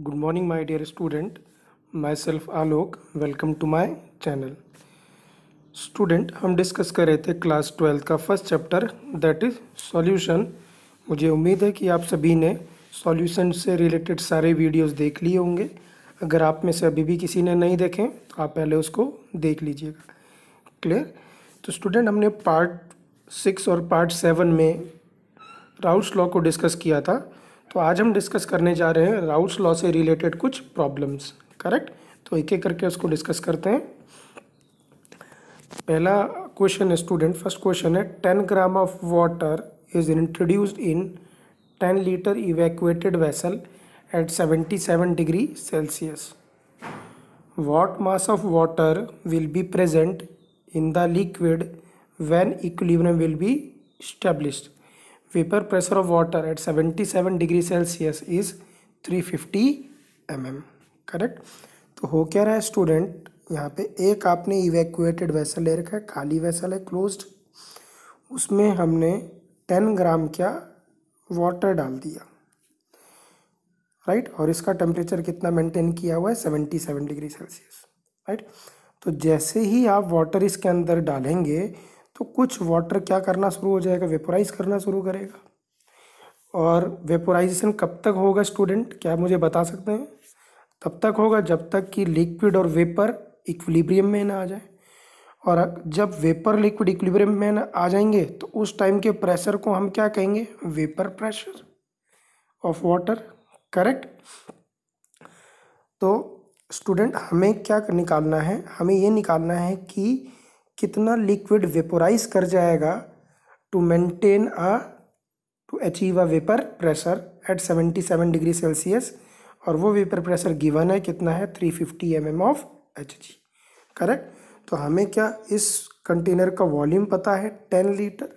Good morning my dear student myself Alok welcome to my channel student हम discuss कर रहे थे class twelfth का first chapter that is solution मुझे उम्मीद है कि आप सभी ने सॉल्यूशन से रिलेटेड सारे वीडियोस देख लिए होंगे अगर आप में से अभी भी किसी ने नहीं देखें तो आप पहले उसको देख लीजिएगा क्लियर तो स्टूडेंट हमने पार्ट सिक्स और पार्ट सेवन में राउट्स लॉ को डिस्कस किया था तो आज हम डिस्कस करने जा रहे हैं राउट्स लॉ से रिलेटेड कुछ प्रॉब्लम्स करेक्ट तो एक एक करके उसको डिस्कस करते हैं पहला क्वेश्चन है स्टूडेंट फर्स्ट क्वेश्चन है ten gram of water is introduced in ten litre evacuated vessel at seventy seven degree Celsius what mass of water will be present in the liquid when equilibrium will be established vapor pressure of water at 77 degree celsius is 350 mm correct तो हो क्या रहा है student यहाँ पे एक आपने इवेक्यूएटेड vessel ले रखा है खाली वैसल है क्लोज्ड उसमें हमने टेन ग्राम क्या वाटर डाल दिया राइट right? और इसका टेम्परेचर कितना मेंटेन किया हुआ है seventy seven degree Celsius right तो जैसे ही आप वाटर इसके अंदर डालेंगे तो कुछ वाटर क्या करना शुरू हो जाएगा वेपोराइज करना शुरू करेगा और वेपोराइजेशन कब तक होगा स्टूडेंट क्या मुझे बता सकते हैं तब तक होगा जब तक कि लिक्विड और वेपर इक्विलिब्रियम में ना आ जाए और जब वेपर लिक्विड इक्विलिब्रियम में ना आ जाएंगे तो उस टाइम के प्रेशर को हम क्या कहेंगे vapour pressure of water correct तो स्टूडेंट हमें क्या निकालना है हमें ये निकालना है कि कितना लिक्विड वेपोराइज कर जाएगा to maintain a to achieve a vapour pressure at 77 degree Celsius और वो वेपर प्रेशर गिवन है कितना है 350 fifty M M of H G correct तो हमें क्या इस कंटेनर का वॉल्यूम पता है 10 लीटर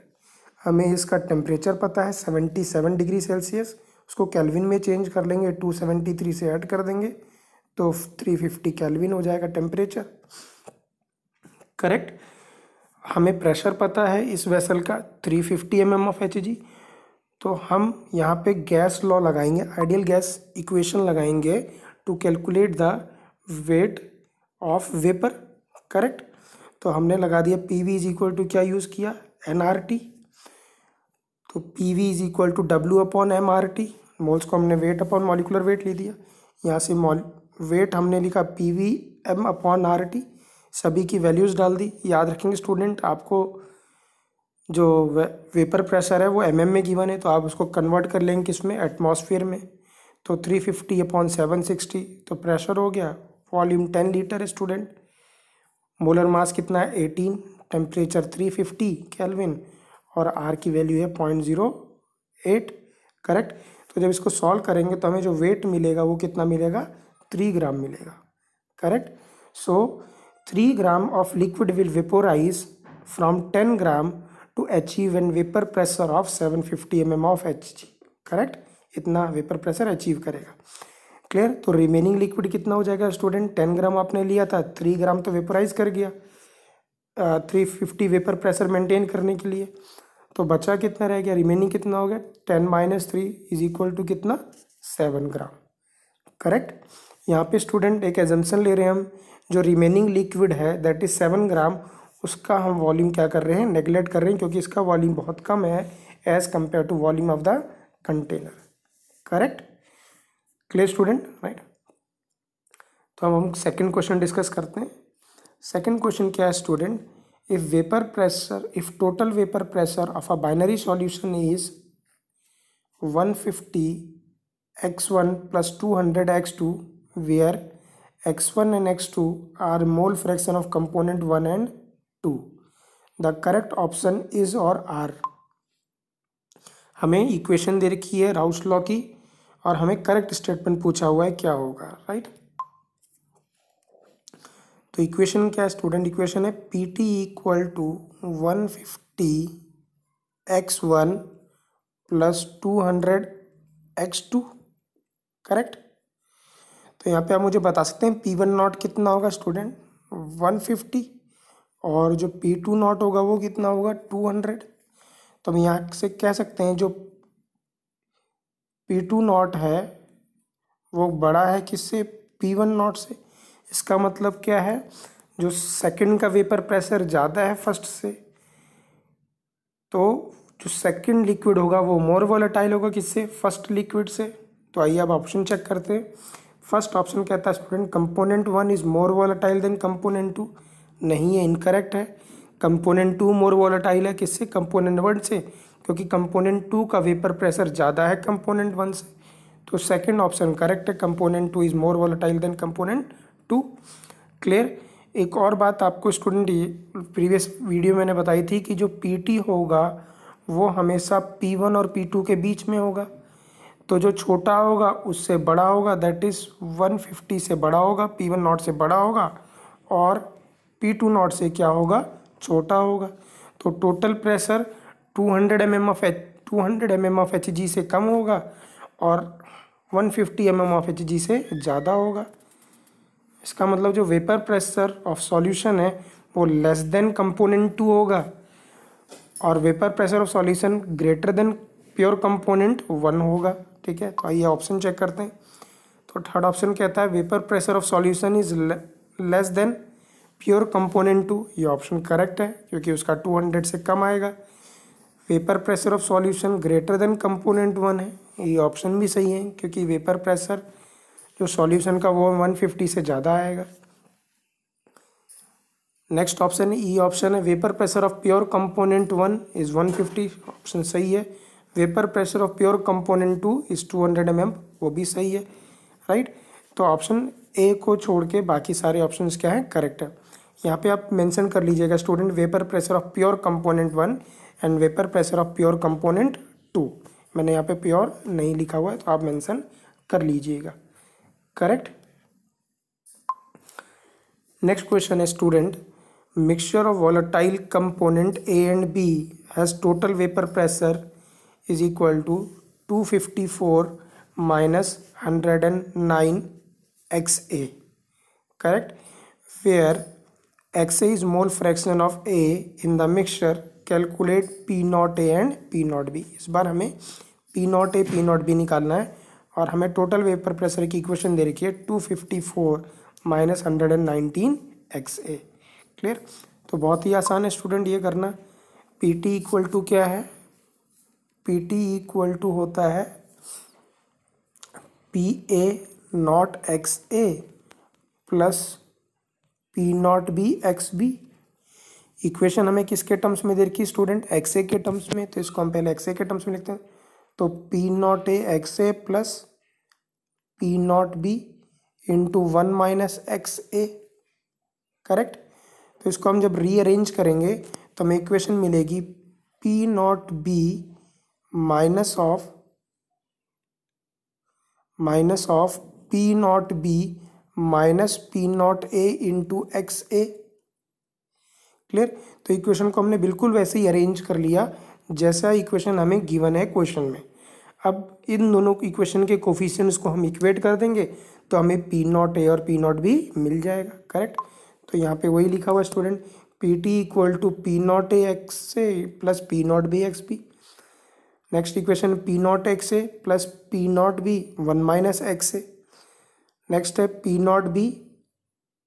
हमें इसका टेम्परेचर पता है 77 डिग्री सेल्सियस उसको कैलविन में चेंज कर लेंगे 273 से ऐड कर देंगे तो 350 कैलविन हो जाएगा टेम्परेचर करेक्ट हमें प्रेशर पता है इस वेसल का 350 fifty M M of H G तो हम यहाँ पे गैस लॉ लगाएंगे आइडियल गैस इक्वेशन लगाएंगे to calculate the weight of vapour correct तो हमने लगा दिया P V is equal to क्या यूज़ किया एन आर टी तो P V is equal to W upon M R T moles को हमने वेट अपॉन मॉलिकुलर वेट ले दिया यहाँ से मॉल वेट हमने लिखा P V M upon R T सभी की वैल्यूज़ डाल दी याद रखेंगे स्टूडेंट आपको जो वे, वेपर प्रेशर है वो एम mm में गिवन है तो आप उसको कन्वर्ट कर लेंगे किसमें एटमोसफियर में तो three fifty upon seven sixty तो प्रेशर हो गया वॉल्यूम टेन लीटर है स्टूडेंट मोलर मास कितना है eighteen temperature three fifty kelvin और आर की वैल्यू है पॉइंट ज़ीरो एट करेक्ट तो जब इसको सॉल्व करेंगे तो हमें जो वेट मिलेगा वो कितना मिलेगा थ्री ग्राम मिलेगा correct so so, three gram 3 gram of liquid will vaporize from 10 gram to achieve an vapor pressure of M mm of Hg correct इतना वेपर प्रेशर अचीव करेगा क्लियर तो रिमेनिंग लिक्विड कितना हो जाएगा student ten gram आपने लिया था three gram तो वेपोराइज कर गया three fifty vapour pressure maintain करने के लिए तो बचा कितना रह गया रिमेनिंग कितना हो गया ten minus three is equal to कितना सेवन ग्राम करेक्ट यहाँ पे स्टूडेंट एक एजम्सन ले रहे हैं हम जो रिमेनिंग लिक्विड है दैट इज़ सेवन ग्राम उसका हम वॉल्यूम क्या कर रहे हैं नेगलेक्ट कर रहे हैं क्योंकि इसका वॉल्यूम बहुत कम है as compare to volume of the container correct clear student right तो अब हम सेकेंड क्वेश्चन डिस्कस करते हैं सेकेंड क्वेश्चन क्या है student if vapour pressure if total vapour pressure of a binary solution is 150 x1 hundred 200 x2 where x1 and x2 are mole fraction of component 1 and 2. The correct option is or r हमें equation दे रखी है Rouse law की और हमें correct statement पूछा हुआ है क्या होगा राइट तो इक्वेशन क्या है स्टूडेंट इक्वेशन है P T equal to one fifty X one plus two hundred X two correct तो यहाँ पे आप मुझे बता सकते हैं पी वन नॉट कितना होगा स्टूडेंट वन फिफ्टी और जो पी टू नॉट होगा वो कितना होगा टू हंड्रेड तो हम यहाँ से कह सकते हैं जो पी टू नॉट है वो बड़ा है किससे पी वन नॉट से इसका मतलब क्या है जो सेकंड का वेपर प्रेशर ज़्यादा है फर्स्ट से तो जो सेकंड लिक्विड होगा वो मोर वॉलेटाइल होगा किससे फर्स्ट लिक्विड से तो आइए आप ऑप्शन चेक करते हैं फर्स्ट ऑप्शन कहता है student component one is more volatile than component two नहीं है इनकरेक्ट है कंपोनेंट टू मोर वॉलेटाइल है किससे कंपोनेंट वन से क्योंकि कंपोनेंट टू का वेपर प्रेशर ज़्यादा है कंपोनेंट वन से तो सेकंड ऑप्शन करेक्ट है component two is more volatile than component two clear एक और बात आपको स्टूडेंट ये प्रीवियस वीडियो मैंने बताई थी कि जो पी होगा वो हमेशा पी वन और पी टू के बीच में होगा तो जो छोटा होगा उससे बड़ा होगा दैट इज़ 150 से बड़ा होगा पी वन नॉट से बड़ा होगा और पी टू नॉट से क्या होगा छोटा होगा तो total pressure 200 hundred M M of H two hundred M M of H G से कम होगा और 150 fifty M M of H G से ज़्यादा होगा इसका मतलब जो वेपर प्रेशर ऑफ सॉल्यूशन है वो लेस देन कंपोनेंट टू होगा और vapour pressure of solution greater than pure component one होगा ठीक है तो आइए ऑप्शन चेक करते हैं तो थर्ड ऑप्शन कहता है vapour pressure of solution is less than pure component two ये ऑप्शन करेक्ट है क्योंकि उसका 200 से कम आएगा vapour pressure of solution greater than component one है ये ऑप्शन भी सही है क्योंकि वेपर प्रेशर जो सॉल्यूशन का वो 150 से ज़्यादा आएगा नेक्स्ट ऑप्शन ई ऑप्शन है vapour pressure of pure component one is 150 option सही है vapour pressure of pure component two is two hundred M वो भी सही है राइट तो ऑप्शन ए को छोड़ के बाकी सारे ऑप्शन क्या हैं करेक्ट है यहाँ पे आप मेंशन कर लीजिएगा student vapour pressure of pure component one and vapour pressure of pure component two मैंने यहाँ पे प्योर नहीं लिखा हुआ है तो आप मेंशन कर लीजिएगा करेक्ट नेक्स्ट क्वेश्चन है student mixture of volatile component A and B has total vapour pressure is equal to two fifty four minus hundred and nine X A correct where X A is mole fraction of A in the mixture calculate P not A and P not B इस बार हमें P not A P not B निकालना है और हमें total vapour pressure की equation दे रखी है two fifty four minus hundred and nineteen X A clear तो बहुत ही आसान है स्टूडेंट ये करना पी टी इक्वल टू क्या है पी टी इक्वल टू होता है P A not X A plus P not B X B equation हमें किसके टर्म्स में दे रखी स्टूडेंट एक्स ए के टर्म्स में तो इसको हम पहले एक्स ए के टर्म्स में लिखते हैं तो P not A X A plus P not B into one minus X A correct तो इसको हम जब रीअरेंज करेंगे तो हमें इक्वेशन मिलेगी P not B minus of minus of P not B minus P not A into X A clear तो equation को हमने बिल्कुल वैसे ही अरेंज कर लिया जैसा इक्वेशन हमें गिवन है क्वेश्चन में अब इन दोनों इक्वेशन के कोफिशियंट्स को हम इक्वेट कर देंगे तो हमें पी नॉट ए और पी नॉट बी मिल जाएगा करेक्ट तो यहाँ पे वही लिखा हुआ student P T equal to P not A X A plus P not B X B next equation P naught X A plus P not B one minus X A next है P not B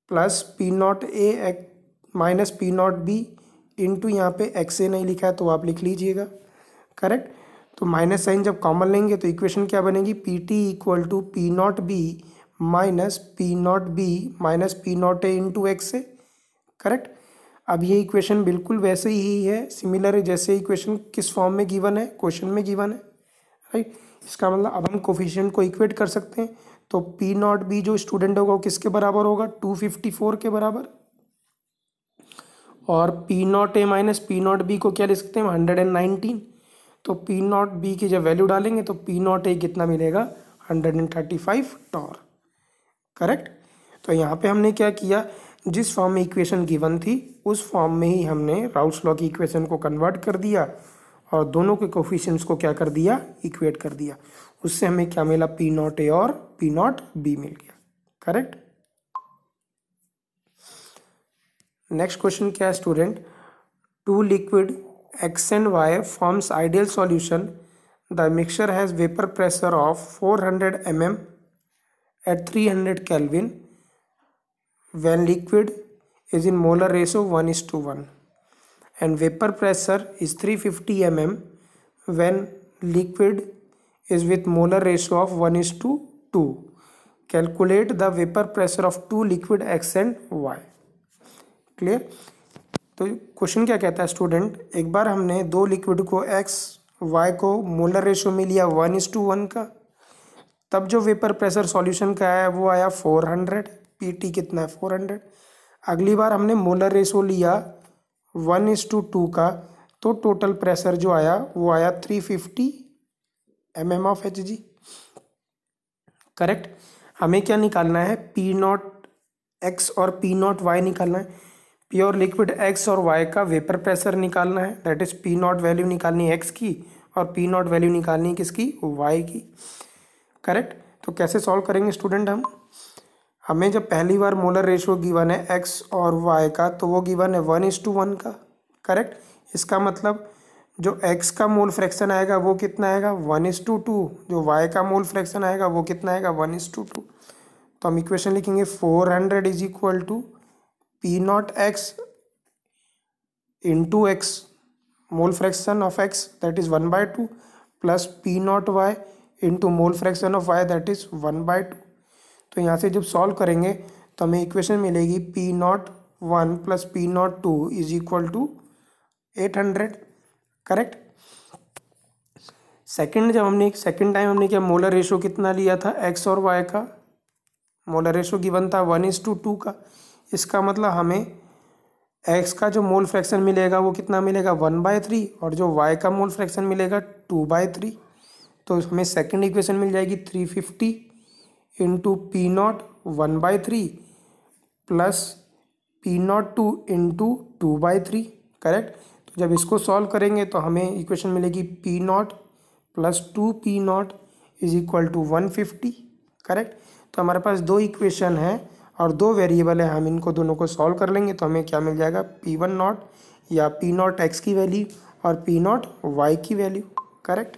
plus P not A X minus P not B into यहाँ पे x ए नहीं लिखा है तो आप लिख लीजिएगा करेक्ट तो माइनस साइन जब कॉमन लेंगे तो इक्वेशन क्या बनेगी P T equal to P not B minus P not B minus P not A into X A correct अब ये इक्वेशन बिल्कुल वैसे ही है सिमिलर है जैसे इक्वेशन किस फॉर्म में गिवन है क्वेश्चन में गिवन है राइट इसका मतलब अब हम कोफिशियंट को इक्वेट कर सकते हैं तो पी नॉट बी जो स्टूडेंट होगा वो किसके बराबर होगा टू फिफ्टी फोर के बराबर और P not A minus P not B को क्या लिख सकते हैं हंड्रेड एंड नाइनटीन तो पी नॉट बी की जब वैल्यू डालेंगे तो पी नॉट ए कितना मिलेगा hundred and thirty five torr correct तो यहाँ पे हमने क्या किया जिस फॉर्म में इक्वेशन गिवन थी उस फॉर्म में ही हमने राउट्स लॉ की इक्वेशन को कन्वर्ट कर दिया और दोनों के कोफिशंस को क्या कर दिया इक्वेट कर दिया उससे हमें क्या मिला पी नॉट ए और पी नॉट बी मिल गया करेक्ट नेक्स्ट क्वेश्चन क्या है student two liquid X and Y forms ideal solution the mixture has vapour pressure of 400 hundred M M at 300 hundred kelvin when liquid is in molar ratio 1 is to 1 and vapor pressure is 350 mm when liquid is with molar ratio of 1 is to 2 calculate the vapor pressure of two liquid x and y clear तो question क्या कहता है student एक बार हमने दो liquid को X Y को molar ratio में लिया वन इज टू वन का तब जो वेपर प्रेशर सॉल्यूशन का आया वो आया फोर हंड्रेड पी टी कितना है फोर हंड्रेड अगली बार हमने मोलर रेशो लिया वन इज टू टू का तो टोटल प्रेशर जो आया वो आया three fifty M M of H G correct हमें क्या निकालना है पी नॉट एक्स और पी नॉट वाई निकालना है प्योर लिक्विड एक्स और वाई का वेपर प्रेशर निकालना है that is P naught value निकालनी एक्स की और पी नॉट वैल्यू निकालनी किसकी वाई की करेक्ट तो कैसे सॉल्व करेंगे स्टूडेंट हम हमें जब पहली बार मोलर रेशो गिवन है एक्स और वाई का तो वो गिवन है वन इज टू वन का करेक्ट इसका मतलब जो एक्स का मोल फ्रैक्शन आएगा वो कितना आएगा वन इज टू टू जो वाई का मोल फ्रैक्शन आएगा वो कितना आएगा वन इज टू टू तो हम इक्वेशन लिखेंगे four hundred is equal to P naught X into X mole fraction of X that is one by two plus P naught Y into mole fraction of Y that is one by two तो यहाँ से जब solve करेंगे तो हमें equation मिलेगी P naught one plus P naught two is equal to eight hundred correct second जब हमने सेकंड टाइम हमने क्या मोलर रेशो कितना लिया था एक्स और वाई का मोलर रेशो गिवन था वन इज टू टू का इसका मतलब हमें एक्स का जो मोल फ्रैक्शन मिलेगा वो कितना मिलेगा वन बाय थ्री और जो वाई का मोल फ्रैक्शन मिलेगा टू बाय थ्री तो हमें सेकंड इक्वेशन मिल जाएगी three fifty into P naught one by three plus P naught two into two by three correct तो जब इसको सॉल्व करेंगे तो हमें इक्वेशन मिलेगी P naught plus two P naught is equal to one fifty correct तो हमारे पास दो इक्वेशन है और दो वेरिएबल है हम इनको दोनों को सॉल्व कर लेंगे तो हमें क्या मिल जाएगा पी वन नॉट या पी नॉट एक्स की वैल्यू और पी नॉट वाई की वैल्यू करेक्ट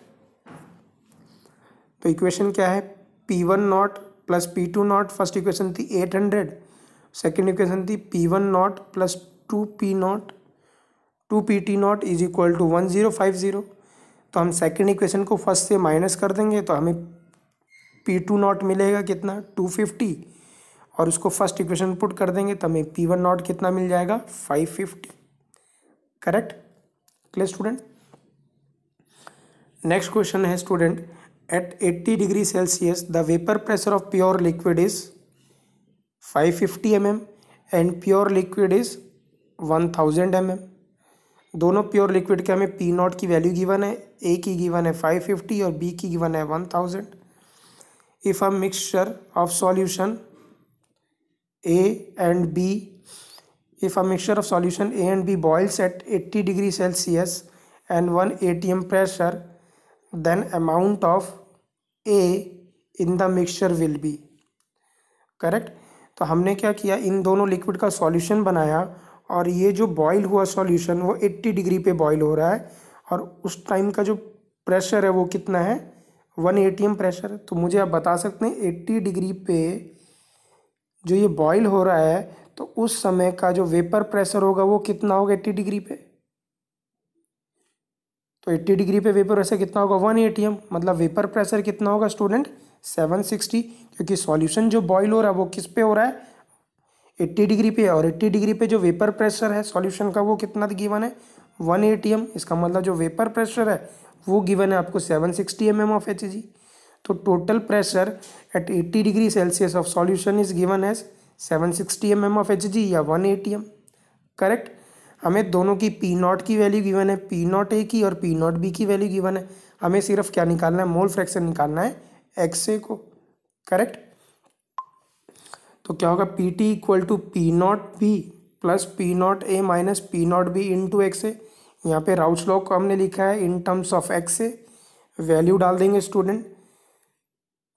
तो इक्वेशन क्या है P one naught plus P two naught first equation थी एट हंड्रेड सेकेंड इक्वेशन थी P one naught plus two P naught two P T naught is equal to one zero five zero तो हम second equation को first से minus कर देंगे तो हमें पी टू नॉट मिलेगा कितना टू फिफ्टी और उसको फर्स्ट इक्वेशन पुट कर देंगे तो हमें पी वन नॉट कितना मिल जाएगा five fifty correct clear student next question है student at 80 degree celsius the vapor pressure of pure liquid is 550 mm and pure liquid is 1000 mm दोनों प्योर लिक्विड के हमें पी नॉट की value given है A की given है 550 और B की गिवन है 1000 if a mixture of solution A and B if a mixture of solution A and B boils at 80 degree Celsius and 1 ATM pressure then amount of A in the mixture will be correct तो हमने क्या किया इन दोनों liquid का solution बनाया और ये जो बॉईल हुआ सॉल्यूशन वो 80 डिग्री पे बॉईल हो रहा है और उस टाइम का जो प्रेशर है वो कितना है one A T M pressure तो मुझे आप बता सकते हैं एट्टी डिग्री पे जो ये बॉईल हो रहा है तो उस समय का जो वेपर प्रेशर होगा वो कितना होगा एट्टी डिग्री पे तो 80 डिग्री पे वेपर प्रेशर कितना होगा वन ए मतलब वेपर प्रेशर कितना होगा स्टूडेंट 760 क्योंकि सॉल्यूशन जो बॉयल हो रहा है वो किस पे हो रहा है 80 डिग्री पे और 80 डिग्री पे जो वेपर प्रेशर है सॉल्यूशन का वो कितना गिवन है वन ए इसका मतलब जो वेपर प्रेशर है वो गिवन है आपको seven sixty M M of H G तो total pressure at eighty degree Celsius of solution is given as seven sixty M M of H G या वन ए करेक्ट हमें दोनों की P naught की value given है P not A की और P not B की value given है हमें सिर्फ क्या निकालना है मोल फ्रैक्शन निकालना है एक्स ए को करेक्ट तो क्या होगा P T equal to P not B plus P not A minus P not B into X A यहाँ पर राउच लॉ को हमने लिखा है in terms of X A value डाल देंगे स्टूडेंट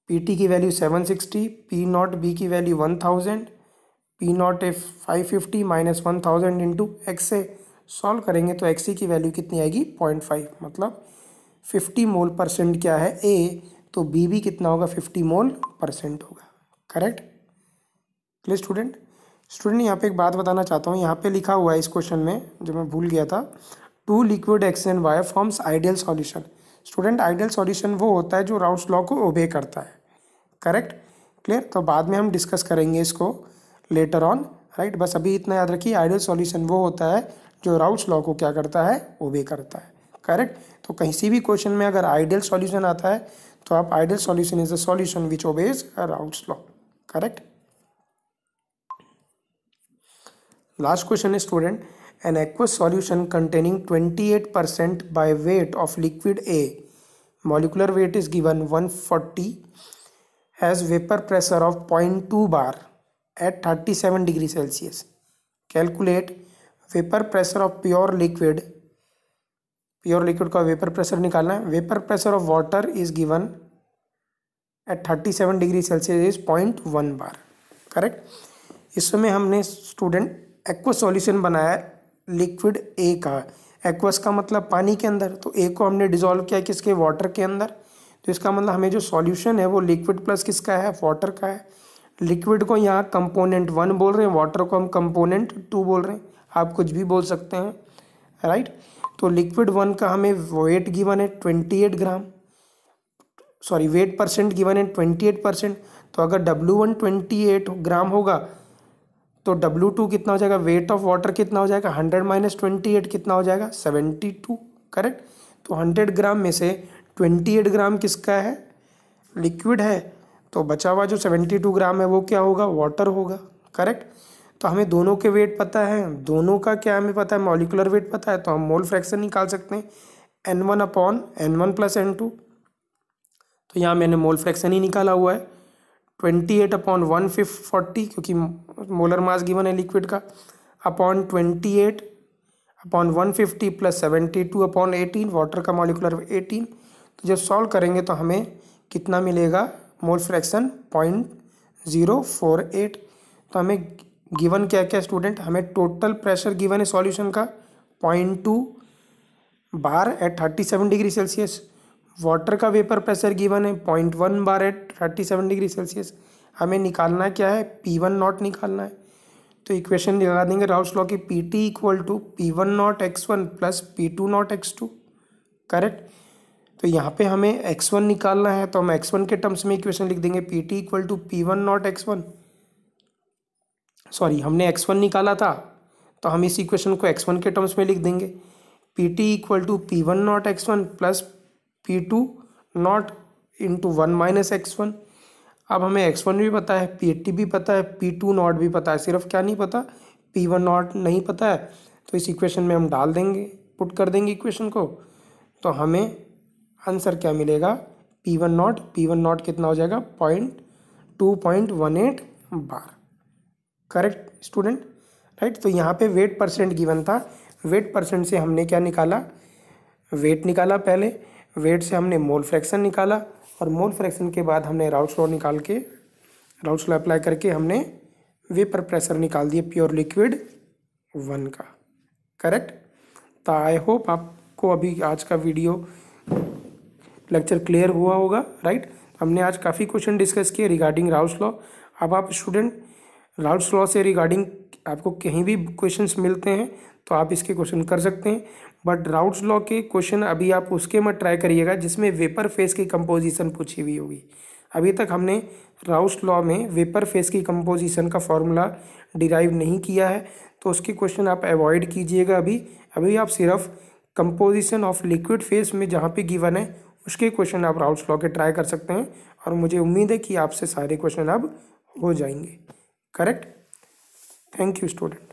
पी टी की value seven sixty P not B की value one thousand P naught F five fifty minus one thousand into X से सॉल्व करेंगे तो एक्स की वैल्यू कितनी आएगी पॉइंट फाइव मतलब फिफ्टी मोल परसेंट क्या है ए तो बी भी कितना होगा फिफ्टी मोल परसेंट होगा करेक्ट क्लियर स्टूडेंट स्टूडेंट यहाँ पे एक बात बताना चाहता हूँ यहाँ पे लिखा हुआ है इस क्वेश्चन में जो मैं भूल गया था two liquid X and Y forms ideal solution student ideal solution वो होता है जो राउट्स लॉ को ओबे करता है करेक्ट क्लियर तो बाद में हम डिस्कस करेंगे इसको लेटर ऑन राइट बस अभी इतना याद रखिए आइडियल सॉल्यूशन वो होता है जो राउट्स लॉ को क्या करता है ओबे करता है करेक्ट तो कहीं किसी भी क्वेश्चन में अगर आइडियल सॉल्यूशन आता है तो आप ideal solution is a solution which obeys Raoult's law correct last question है student an solution containing twenty eight percent containing weight of liquid A molecular weight is given one forty has vapour pressure of point two bar at thirty seven degree Celsius calculate vapour pressure of pure liquid pure liquid का vapour pressure निकालना है vapour pressure of water is given at thirty seven degree Celsius is point one bar correct इस समय हमने student aqueous solution बनाया liquid A का aqueous का मतलब पानी के अंदर तो ए को हमने डिजोल्व किया किसके वाटर के अंदर तो इसका मतलब हमें जो सॉल्यूशन है वो लिक्विड प्लस किसका है वाटर का है लिक्विड को यहाँ कंपोनेंट वन बोल रहे हैं वाटर को हम कंपोनेंट टू बोल रहे हैं आप कुछ भी बोल सकते हैं राइट तो लिक्विड वन का हमें वेट गिवन है twenty eight gram sorry weight percent given है ट्वेंटी एट परसेंट तो अगर W one twenty eight gram होगा तो डब्ल्यू टू कितना हो जाएगा वेट ऑफ वाटर कितना हो जाएगा हंड्रेड माइनस ट्वेंटी एट कितना हो जाएगा सेवेंटी टू करेक्ट तो हंड्रेड ग्राम में से ट्वेंटी एट ग्राम किसका है लिक्विड है तो बचा हुआ जो सेवेंटी टू ग्राम है वो क्या होगा वाटर होगा करेक्ट तो हमें दोनों के वेट पता है दोनों का क्या हमें पता है मॉलिकुलर वेट पता है तो हम मोल फ्रैक्शन निकाल सकते हैं N one upon N one plus N two तो यहाँ मैंने मोल फ्रैक्शन ही निकाला हुआ है twenty eight upon one fifth forty क्योंकि मोलर मास गिवन है लिक्विड का upon twenty eight upon one fifty plus seventy two upon eighteen water का मॉलिकुलर एटीन तो जब सॉल्व करेंगे तो हमें कितना मिलेगा mole fraction point zero four eight तो हमें गिवन क्या क्या स्टूडेंट हमें टोटल प्रेशर गिवन है सॉल्यूशन का point two bar at thirty seven degree Celsius water का वेपर प्रेशर गिवन है point one bar at thirty seven degree Celsius हमें निकालना क्या है पी वन नॉट निकालना है तो इक्वेशन लगा देंगे राउस लॉ की P T equal to P one naught X one plus P two naught X two correct तो यहाँ पे हमें x1 निकालना है तो हम x1 के टर्म्स में इक्वेशन लिख देंगे P T equal to P one naught X one sorry हमने x1 निकाला था तो हम इस इक्वेशन को x1 के टर्म्स में लिख देंगे P T equal to P one naught X one plus P two naught into one minus X one अब हमें x1 भी पता है पी टी भी पता है पी टू नॉट भी पता है सिर्फ क्या नहीं पता पी वन नॉट नहीं पता है तो इस इक्वेशन में हम डाल देंगे पुट कर देंगे इक्वेशन को तो हमें आंसर क्या मिलेगा P one naught P one naught कितना हो जाएगा point two point one eight bar correct student right तो यहाँ पे वेट परसेंट गिवन था वेट परसेंट से हमने क्या निकाला वेट निकाला पहले वेट से हमने मोल फ्रैक्शन निकाला और मोल फ्रैक्शन के बाद हमने राउट्स लॉ निकाल के राउट्स लॉ अप्लाई करके हमने वेपर प्रेशर निकाल दिए प्योर लिक्विड वन का करेक्ट तो आई होप आपको अभी आज का वीडियो लेक्चर क्लियर हुआ होगा राइट हमने आज काफ़ी क्वेश्चन डिस्कस किए रिगार्डिंग राउस लॉ अब आप स्टूडेंट राउस लॉ से रिगार्डिंग आपको कहीं भी क्वेश्चंस मिलते हैं तो आप इसके क्वेश्चन कर सकते हैं बट राउट्स लॉ के क्वेश्चन अभी आप उसके मत ट्राई करिएगा जिसमें वेपर फेस की कंपोजिशन पूछी हुई होगी अभी तक हमने राउट्स लॉ में वेपर फेस की कंपोजिशन का फॉर्मूला डिराइव नहीं किया है तो उसके क्वेश्चन आप अवॉइड कीजिएगा अभी अभी आप सिर्फ कंपोजिशन ऑफ लिक्विड फेस में जहाँ पे गिवन है उसके क्वेश्चन आप राउल्स लॉ के ट्राई कर सकते हैं और मुझे उम्मीद है कि आपसे सारे क्वेश्चन अब हो जाएंगे करेक्ट थैंक यू स्टूडेंट